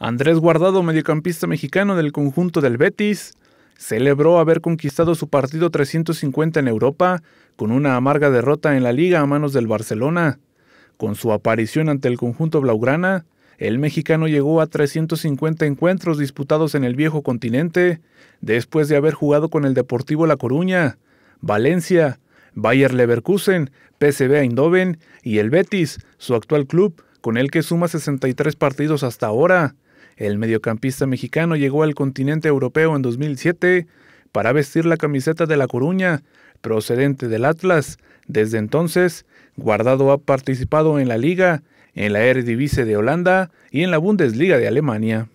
Andrés Guardado, mediocampista mexicano del conjunto del Betis, celebró haber conquistado su partido 350 en Europa con una amarga derrota en la liga a manos del Barcelona. Con su aparición ante el conjunto blaugrana, el mexicano llegó a 350 encuentros disputados en el viejo continente, después de haber jugado con el Deportivo La Coruña, Valencia, Bayer Leverkusen, PSV Eindhoven y el Betis, su actual club, con el que suma 63 partidos hasta ahora. El mediocampista mexicano llegó al continente europeo en 2007 para vestir la camiseta de La Coruña, procedente del Atlas. Desde entonces, Guardado ha participado en la Liga, en la Eredivisie de Holanda y en la Bundesliga de Alemania.